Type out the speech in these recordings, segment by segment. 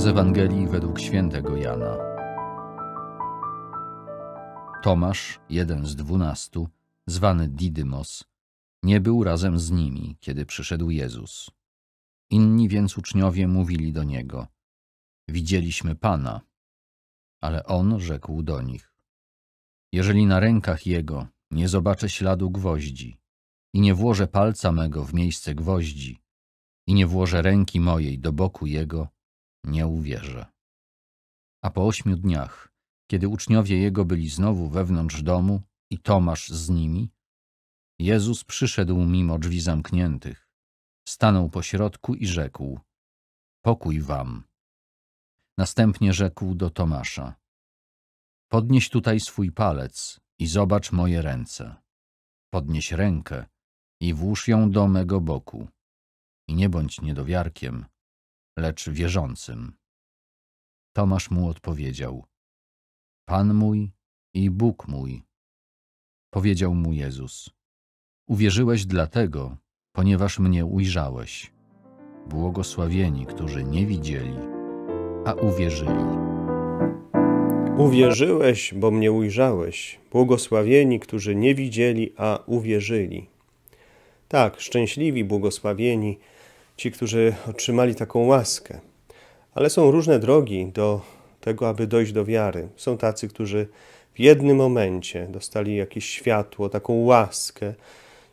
z Ewangelii według świętego Jana. Tomasz, jeden z dwunastu, zwany Didymos, nie był razem z nimi, kiedy przyszedł Jezus. Inni więc uczniowie mówili do niego: Widzieliśmy Pana. Ale on rzekł do nich: Jeżeli na rękach jego nie zobaczę śladu gwoździ i nie włożę palca mego w miejsce gwoździ i nie włożę ręki mojej do boku jego, nie uwierzę. A po ośmiu dniach, kiedy uczniowie jego byli znowu wewnątrz domu i Tomasz z nimi, Jezus przyszedł mimo drzwi zamkniętych, stanął po środku i rzekł: Pokój wam. Następnie rzekł do Tomasza: Podnieś tutaj swój palec i zobacz moje ręce. Podnieś rękę i włóż ją do mego boku. I nie bądź niedowiarkiem, lecz wierzącym. Tomasz mu odpowiedział: Pan mój i Bóg mój. Powiedział mu Jezus: Uwierzyłeś dlatego, ponieważ mnie ujrzałeś. Błogosławieni, którzy nie widzieli, a uwierzyli. Uwierzyłeś, bo mnie ujrzałeś. Błogosławieni, którzy nie widzieli, a uwierzyli. Tak, szczęśliwi, błogosławieni ci, którzy otrzymali taką łaskę. Ale są różne drogi do tego, aby dojść do wiary. Są tacy, którzy w jednym momencie dostali jakieś światło, taką łaskę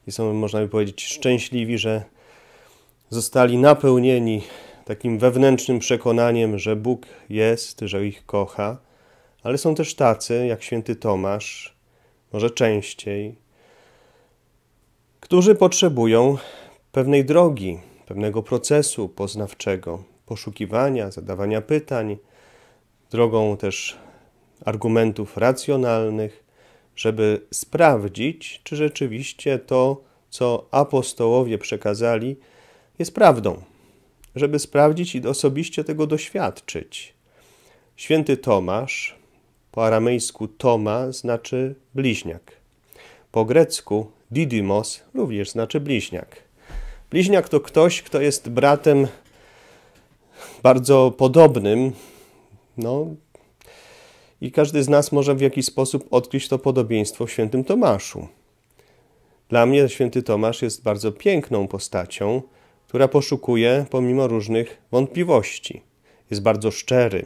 i są, można by powiedzieć, szczęśliwi, że zostali napełnieni takim wewnętrznym przekonaniem, że Bóg jest, że ich kocha. Ale są też tacy, jak święty Tomasz, może częściej, którzy potrzebują pewnej drogi, pewnego procesu poznawczego, poszukiwania, zadawania pytań, drogą też argumentów racjonalnych, żeby sprawdzić, czy rzeczywiście to, co apostołowie przekazali, jest prawdą, żeby sprawdzić i osobiście tego doświadczyć. Święty Tomasz, po aramejsku Toma znaczy bliźniak. Po grecku Didymos również znaczy bliźniak. Bliźniak to ktoś, kto jest bratem bardzo podobnym. No, i każdy z nas może w jakiś sposób odkryć to podobieństwo w świętym Tomaszu. Dla mnie święty Tomasz jest bardzo piękną postacią, która poszukuje pomimo różnych wątpliwości. Jest bardzo szczery.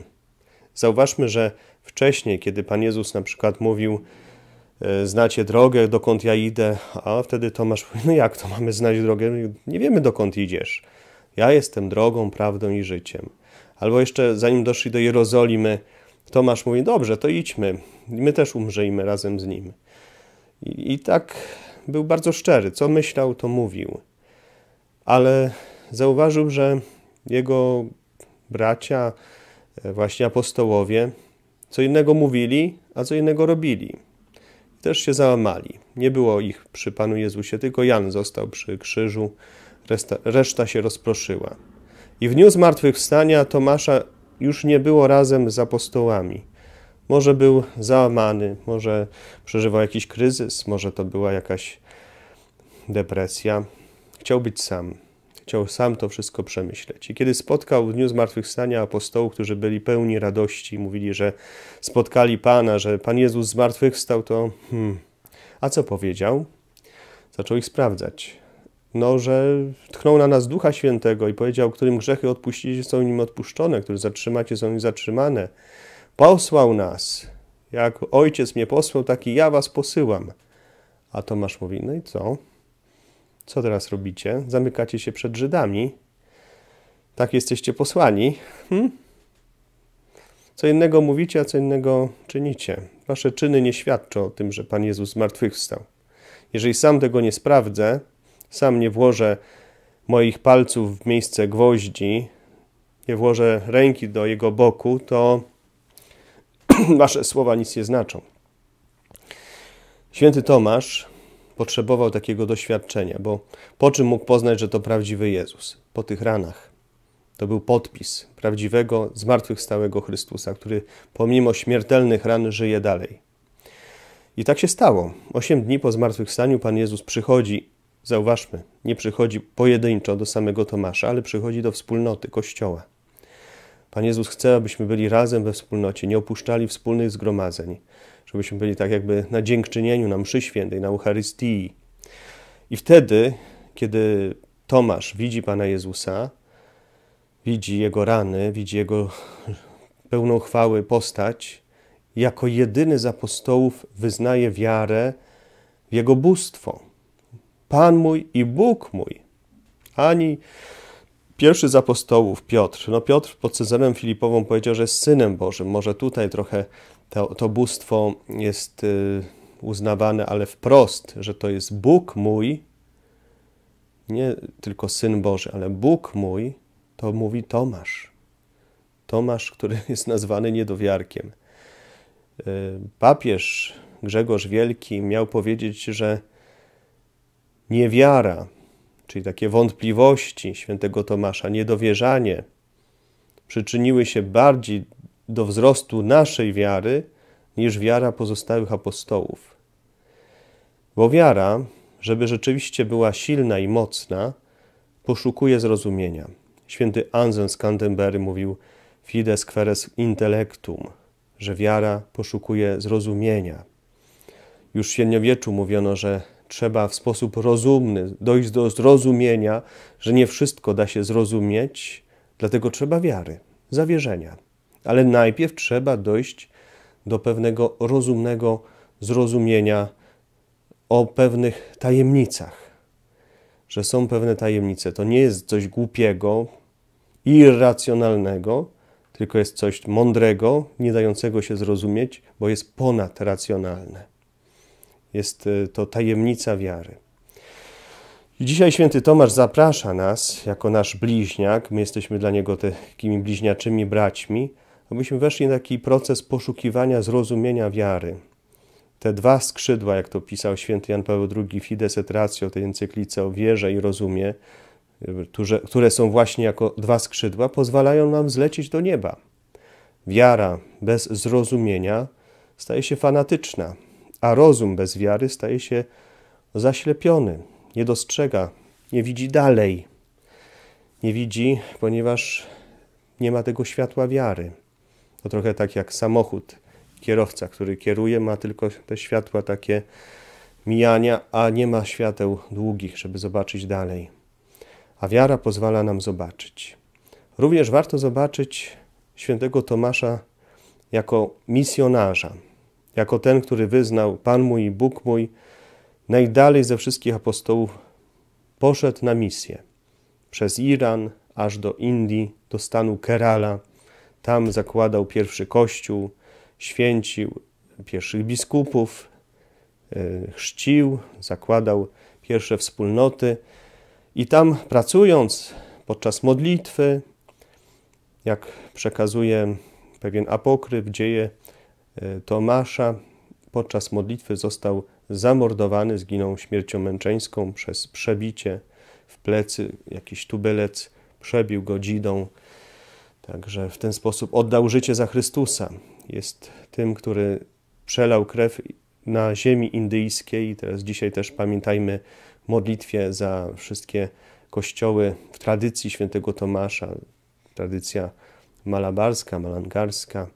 Zauważmy, że wcześniej, kiedy Pan Jezus na przykład mówił, E, znacie drogę, dokąd ja idę, a wtedy Tomasz mówi, no jak to mamy znać drogę? Nie wiemy, dokąd idziesz. Ja jestem drogą, prawdą i życiem. Albo jeszcze zanim doszli do Jerozolimy, Tomasz mówi, dobrze, to idźmy, my też umrzejmy razem z nim. I, i tak był bardzo szczery, co myślał, to mówił. Ale zauważył, że jego bracia, e, właśnie apostołowie, co innego mówili, a co innego robili też się załamali. Nie było ich przy Panu Jezusie, tylko Jan został przy krzyżu, reszta, reszta się rozproszyła. I w dniu zmartwychwstania Tomasza już nie było razem z apostołami. Może był załamany, może przeżywał jakiś kryzys, może to była jakaś depresja. Chciał być sam. Chciał sam to wszystko przemyśleć. I kiedy spotkał w dniu zmartwychwstania apostołów, którzy byli pełni radości, mówili, że spotkali Pana, że Pan Jezus zmartwychwstał, to hmm, a co powiedział? Zaczął ich sprawdzać. No, że tchnął na nas Ducha Świętego i powiedział, którym grzechy odpuścicie, są im odpuszczone, które zatrzymacie, są im zatrzymane. Posłał nas. Jak ojciec mnie posłał, taki ja was posyłam. A Tomasz mówi, no i co? Co teraz robicie? Zamykacie się przed Żydami? Tak jesteście posłani? Hm? Co innego mówicie, a co innego czynicie. Wasze czyny nie świadczą o tym, że Pan Jezus zmartwychwstał. Jeżeli sam tego nie sprawdzę, sam nie włożę moich palców w miejsce gwoździ, nie włożę ręki do jego boku, to wasze słowa nic nie znaczą. Święty Tomasz potrzebował takiego doświadczenia, bo po czym mógł poznać, że to prawdziwy Jezus? Po tych ranach. To był podpis prawdziwego, zmartwychwstałego Chrystusa, który pomimo śmiertelnych ran żyje dalej. I tak się stało. Osiem dni po zmartwychwstaniu Pan Jezus przychodzi, zauważmy, nie przychodzi pojedynczo do samego Tomasza, ale przychodzi do wspólnoty, kościoła. Pan Jezus chce, abyśmy byli razem we wspólnocie, nie opuszczali wspólnych zgromadzeń, żebyśmy byli tak jakby na dziękczynieniu, na mszy świętej, na Eucharystii. I wtedy, kiedy Tomasz widzi Pana Jezusa, widzi Jego rany, widzi Jego pełną chwały postać, jako jedyny z apostołów wyznaje wiarę w Jego bóstwo. Pan mój i Bóg mój. Ani Pierwszy z apostołów, Piotr. No Piotr pod Cezarem Filipową powiedział, że jest Synem Bożym. Może tutaj trochę to, to bóstwo jest y, uznawane, ale wprost, że to jest Bóg mój, nie tylko Syn Boży, ale Bóg mój, to mówi Tomasz. Tomasz, który jest nazwany niedowiarkiem. Y, papież Grzegorz Wielki miał powiedzieć, że niewiara czyli takie wątpliwości świętego Tomasza, niedowierzanie, przyczyniły się bardziej do wzrostu naszej wiary niż wiara pozostałych apostołów. Bo wiara, żeby rzeczywiście była silna i mocna, poszukuje zrozumienia. Święty Anselm z Canterbury mówił fides queres intellectum, że wiara poszukuje zrozumienia. Już w średniowieczu mówiono, że trzeba w sposób rozumny dojść do zrozumienia, że nie wszystko da się zrozumieć, dlatego trzeba wiary, zawierzenia. Ale najpierw trzeba dojść do pewnego rozumnego zrozumienia o pewnych tajemnicach, że są pewne tajemnice. To nie jest coś głupiego, irracjonalnego, tylko jest coś mądrego, nie dającego się zrozumieć, bo jest ponadracjonalne. Jest y, to tajemnica wiary. I dzisiaj święty Tomasz zaprasza nas, jako nasz bliźniak, my jesteśmy dla niego takimi bliźniaczymi braćmi, abyśmy weszli na taki proces poszukiwania zrozumienia wiary. Te dwa skrzydła, jak to pisał święty Jan Paweł II Fides et Ratio, tej encyklice o wierze i rozumie, które są właśnie jako dwa skrzydła, pozwalają nam zlecieć do nieba. Wiara bez zrozumienia staje się fanatyczna, a rozum bez wiary staje się zaślepiony, nie dostrzega, nie widzi dalej. Nie widzi, ponieważ nie ma tego światła wiary. To trochę tak jak samochód, kierowca, który kieruje, ma tylko te światła takie mijania, a nie ma świateł długich, żeby zobaczyć dalej. A wiara pozwala nam zobaczyć. Również warto zobaczyć świętego Tomasza jako misjonarza jako ten, który wyznał Pan mój i Bóg mój, najdalej ze wszystkich apostołów poszedł na misję przez Iran aż do Indii, do stanu Kerala. Tam zakładał pierwszy kościół, święcił pierwszych biskupów, e, chrzcił, zakładał pierwsze wspólnoty. I tam pracując podczas modlitwy, jak przekazuje pewien apokryf, dzieje E, Tomasza podczas modlitwy został zamordowany, zginął śmiercią męczeńską przez przebicie w plecy. Jakiś tubylec przebił go dzidą. Także w ten sposób oddał życie za Chrystusa. Jest tym, który przelał krew na ziemi indyjskiej. Teraz dzisiaj też pamiętajmy modlitwie za wszystkie kościoły w tradycji świętego Tomasza, tradycja malabarska, malangarska.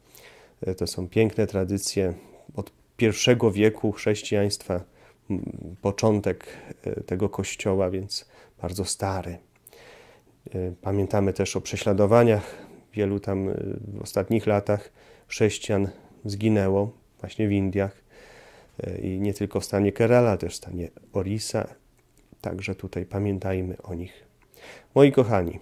E, to są piękne tradycje od pierwszego wieku chrześcijaństwa, początek e, tego kościoła, więc bardzo stary. E, pamiętamy też o prześladowaniach. Wielu tam w ostatnich latach chrześcijan zginęło właśnie w Indiach i nie tylko w stanie Kerala, też w stanie Orisa. Także tutaj pamiętajmy o nich. Moi kochani,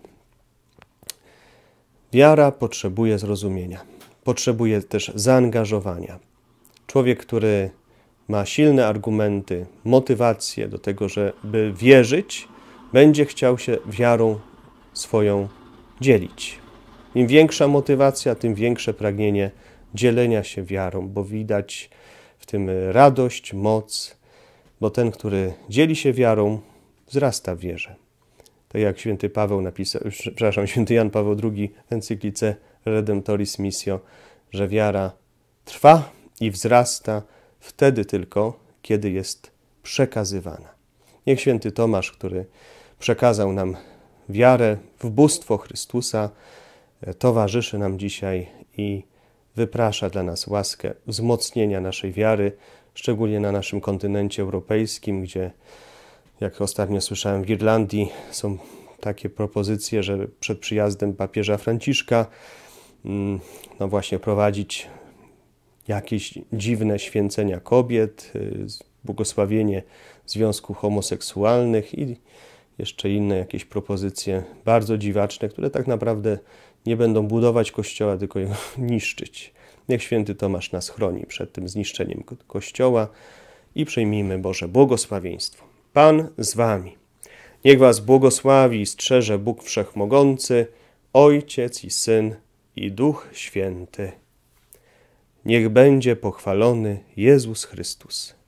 wiara potrzebuje zrozumienia potrzebuje też zaangażowania. Człowiek, który ma silne argumenty, motywację do tego, żeby wierzyć, będzie chciał się wiarą swoją dzielić. Im większa motywacja, tym większe pragnienie dzielenia się wiarą, bo widać w tym radość, moc, bo ten, który dzieli się wiarą, wzrasta w wierze. Tak jak święty Paweł napisał, przepraszam, święty Jan Paweł II w encyklice Redemptoris Missio, że wiara trwa i wzrasta wtedy tylko, kiedy jest przekazywana. Niech święty Tomasz, który przekazał nam wiarę w bóstwo Chrystusa, towarzyszy nam dzisiaj i wyprasza dla nas łaskę wzmocnienia naszej wiary, szczególnie na naszym kontynencie europejskim, gdzie, jak ostatnio słyszałem, w Irlandii są takie propozycje, że przed przyjazdem papieża Franciszka Mm, no właśnie prowadzić jakieś dziwne święcenia kobiet, y, błogosławienie związków homoseksualnych i jeszcze inne jakieś propozycje bardzo dziwaczne, które tak naprawdę nie będą budować kościoła, tylko jego niszczyć. Niech święty Tomasz nas chroni przed tym zniszczeniem kościoła i przyjmijmy Boże błogosławieństwo. Pan z wami. Niech was błogosławi i strzeże Bóg Wszechmogący, Ojciec i Syn i Duch Święty. Niech będzie pochwalony Jezus Chrystus.